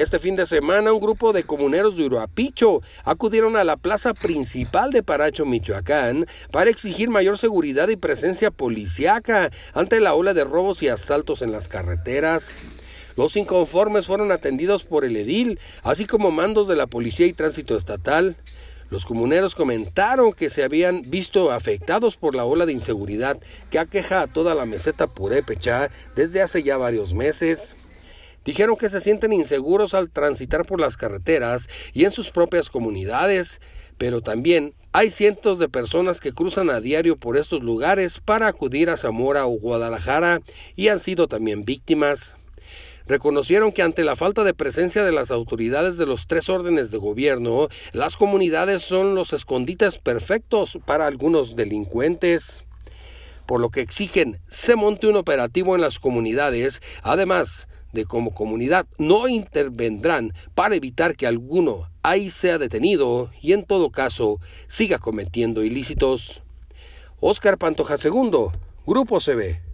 Este fin de semana un grupo de comuneros de Uruapicho acudieron a la plaza principal de Paracho, Michoacán, para exigir mayor seguridad y presencia policiaca ante la ola de robos y asaltos en las carreteras. Los inconformes fueron atendidos por el edil, así como mandos de la Policía y Tránsito Estatal. Los comuneros comentaron que se habían visto afectados por la ola de inseguridad que aqueja a toda la meseta purépecha desde hace ya varios meses. Dijeron que se sienten inseguros al transitar por las carreteras y en sus propias comunidades, pero también hay cientos de personas que cruzan a diario por estos lugares para acudir a Zamora o Guadalajara y han sido también víctimas. Reconocieron que ante la falta de presencia de las autoridades de los tres órdenes de gobierno, las comunidades son los escondites perfectos para algunos delincuentes por lo que exigen se monte un operativo en las comunidades. Además, de como comunidad no intervendrán para evitar que alguno ahí sea detenido y en todo caso siga cometiendo ilícitos. Oscar Pantoja II, Grupo CB.